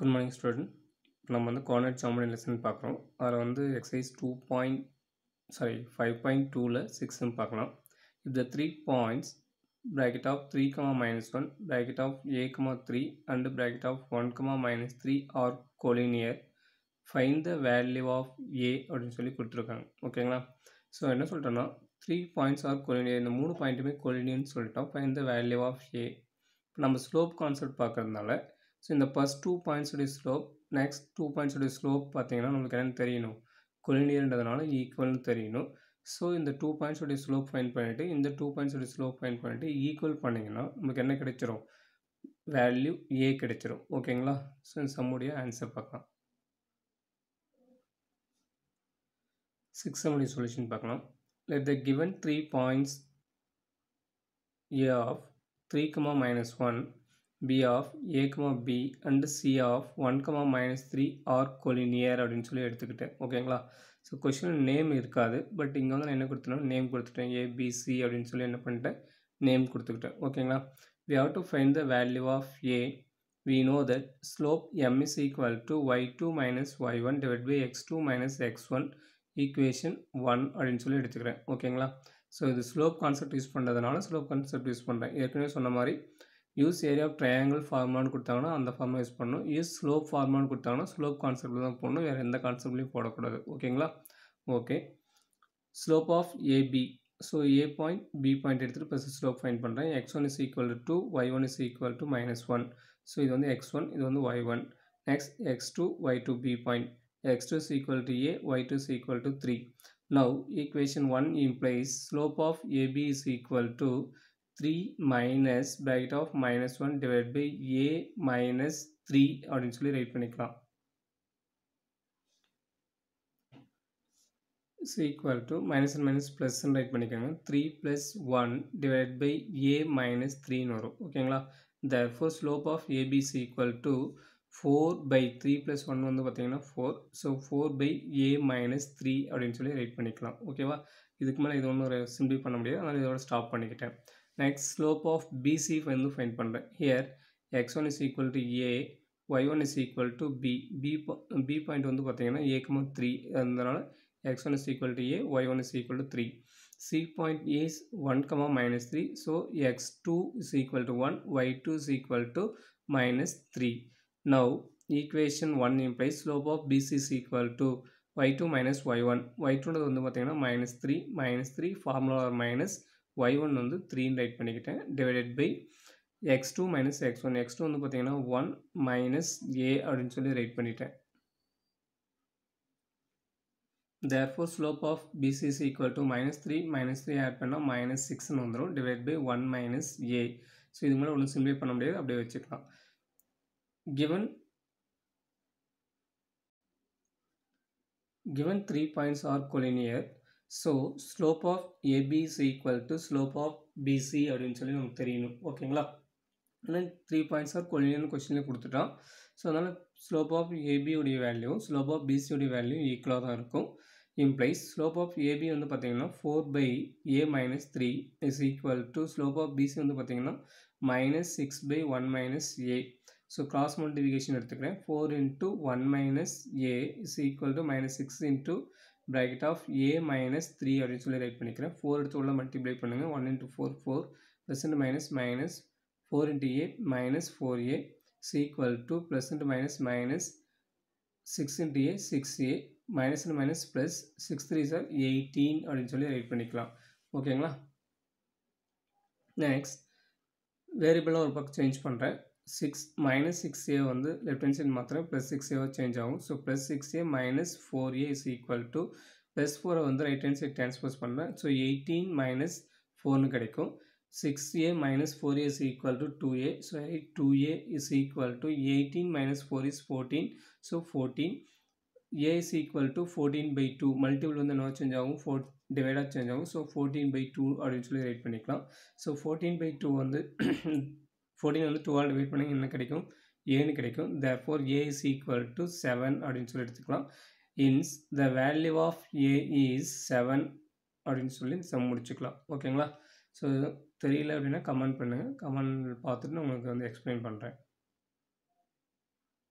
good morning student நம்ம வந்து coordinate சாமணி lesson பார்க்குறோம் அதில் வந்து exercise two point sorry five point டூவில் சிக்ஸ்னு பார்க்கலாம் இந்த the three points bracket of three comma minus one bracket of A comma three and bracket of one comma minus three are collinear fine the value of A அப்படின்னு சொல்லி கொடுத்துருக்காங்க ஓகேங்களா so என்ன சொல்லிட்டோன்னா த்ரீ பாயிண்ட்ஸ் ஆர் கொலினியர் இந்த மூணு பாயிண்ட்டுமே கொலினியர்னு சொல்லிட்டோம் fine the value of A இப்போ நம்ம ஸ்லோப் கான்செப்ட் பார்க்குறதுனால ஸோ இந்த ஃபஸ்ட் டூ பாயிண்ட்ஸுடைய ஸ்லோப் நெக்ஸ்ட் டூ பாயிண்ட்ஸுடைய ஸ்லோப் பார்த்தீங்கன்னா நம்மளுக்கு என்னென்னு தெரியணும் கொலினியர்ன்றதுனால ஈக்குவல்னு தெரியணும் ஸோ இந்த டூ பாயிண்ட்ஸுடைய ஸ்லோப் ஃபைன் பண்ணிவிட்டு இந்த டூ பாயிண்ட்ஸுடைய ஸ்லோப் ஃபைன் பண்ணிவிட்டு ஈக்குவல் பண்ணிங்கன்னா நமக்கு என்ன கிடைச்சிரும் வேல்யூ ஏ கிடைச்சிரும் ஓகேங்களா ஸோ இந்த சம்முடைய ஆன்சர் பார்க்கலாம் சிக்ஸ் சம்முடைய சொல்யூஷன் பார்க்கலாம் let the given three points A of three comma minus one B of a, b B and C of one comma minus three are அப்படின்னு சொல்லி எடுத்துக்கிட்டேன் ஓகேங்களா ஸோ question நேம் இருக்காது பட் இங்கே வந்து நான் என்ன கொடுத்துட்டேன் நேம் கொடுத்துட்டேன் ஏபிசி அப்படின்னு சொல்லி என்ன பண்ணிட்டேன் நேம் கொடுத்துக்கிட்டேன் ஓகேங்களா we have to find the value of A we know that slope m is equal to y2 minus y1 divided by x2 minus x1 equation 1 அப்படின்னு சொல்லி எடுத்துக்கிறேன் ஓகேங்களா ஸோ இது ஸ்லோப் கான்செப்ட் யூஸ் பண்ணுறதுனால ஸ்லோப் கான்செப்ட் யூஸ் பண்ணுறேன் ஏற்கனவே சொன்ன மாதிரி யூஸ் ஏரியா ஆஃப் ட்ரையாங்கிள் ஃபார்முலான்னு கொடுத்தாங்கன்னா அந்த ஃபார்முலா யூஸ் பண்ணணும் யூஸ் ஸ்லோப் ஃபார்முலான்னு கொடுத்தாங்கன்னா ஸ்லோப் கான்செப்டில் தான் போடணும் வேறு எந்த கான்செப்ட்லையும் போடக்கூடாது ஓகேங்களா okay slope of AB so A point B point எடுத்துகிட்டு ப்ளஸ் ஸ்லோப் ஃபைன் பண்ணுறேன் x one is equal to y one is equal to minus one so இது வந்து எக்ஸ் ஒன் இது வந்து y one next x two y two B point x two is equal to A y two is equal to three now equation one implies slope of AB is equal to three minus bracket of minus one divide by A minus three அப்படின்னு சொல்லி right பண்ணிக்கலாம் is equal to minus and minus plus right பண்ணிக்கோங்க three plus one divide by A minus த்ரீன்னு வரும் ஓகேங்களா the four slope of ABC equal to four by three plus one வந்து பார்த்தீங்கன்னா four so four by A minus three அப்படின்னு சொல்லி right பண்ணிக்கலாம் ஓகேவா இதுக்கு மேலே இது ஒன்றும் சிம்பிள் பண்ண முடியாது அதனால் இதோட ஸ்டாப் பண்ணிக்கிட்டேன் Next, slope of BC வந்து find பண்ணுறேன் here x1 is equal to a y1 is equal to b b b point வந்து பார்த்தீங்கன்னா a, 3 அதனால x1 is equal to a y1 is equal to 3 c point is 1 comma minus 3 so x2 is equal to 1 y2 is equal to minus 3 now equation 1 implies slope of bc is equal to y2 minus y1 y2 வந்து பார்த்தீங்கன்னா minus 3 minus 3 formula or minus 3 y one வந்து த்ரீன்னு right பண்ணிக்கிட்டேன் divided by x two minus x one x வந்து பார்த்தீங்கன்னா one minus ஏ அப்படின்னு சொல்லி right பண்ணிட்டேன் therefore slope of BC is equal to minus 3 minus 3 add பண்ணால் minus 6 வந்துடும் divided by 1 minus A so இது மேல ஒன்று simplify பண்ண முடியாது அப்படியே வச்சுக்கலாம் given given three points are collinear so slope of AB is equal to slope of BC அப்படின்னு சொல்லி நமக்கு தெரியணும் ஓகேங்களா ஆனால் த்ரீ பாயிண்ட்ஸ் ஆர் கொலினியன் கொஸ்டினில் கொடுத்துட்டான் ஸோ அதனால் ஸ்லோப் ஆஃப் ஏபியோடைய வேல்யூ ஸ்லோப் ஆஃப் பிசியோடைய வேல்யூ ஈக்குவலாக தான் இருக்கும் இம்ப்ளைஸ் ஸ்லோப் ஆஃப் ஏபி வந்து பார்த்தீங்கன்னா four by A minus three is equal to slope of BC வந்து பார்த்தீங்கன்னா minus six by one minus A so cross multiplication எடுத்துக்கிறேன் four into one minus A is equal to minus six into bracket of A minus three அப்படின்னு சொல்லி write பண்ணிக்கிறேன் four எடுத்து உள்ள multiply பண்ணுங்கள் one into four four plus minus minus four into A minus four A is equal to plus minus minus six 6 A six A minus and minus plus six three sir eighteen அப்படின்னு சொல்லி right பண்ணிக்கலாம் ஓகேங்களா next வேரியபிளாக ஒரு பக்கம் change பண்ணுறேன் six minus six A வந்து left hand side மாத்திரம் plus six ஏவாக சேஞ்ச் ஆகும் so plus six A minus four A is equal to plus ஃபோரை வந்து ரைட் ஹேண்ட் சைட் டிரான்ஸ்போஸ் பண்ணுறேன் ஸோ எயிட்டீன் மைனஸ் ஃபோர்னு கிடைக்கும் six A minus four A is equal to two A so two A is equal to eighteen minus four is fourteen so fourteen A is equal to fourteen by two multiple வந்து என்ன change ஆகும் four டிவைடாக change ஆகும் so fourteen by two அப்படின்னு சொல்லி right பண்ணிக்கலாம் so fourteen by two வந்து fourteen வந்து டுவெல் வெயிட் பண்ணி என்ன கிடைக்கும் ஏன்னு கிடைக்கும் the four A is equal to seven அப்படின்னு சொல்லி எடுத்துக்கலாம் hence the value of A is seven அப்படின்னு சொல்லி சம் முடிச்சுக்கலாம் ஓகேங்களா ஸோ தெரியல அப்படின்னா கமெண்ட் பண்ணுங்கள் கமெண்ட் பார்த்துட்டு நான் உங்களுக்கு வந்து எக்ஸ்பிளைன் பண்ணுறேன்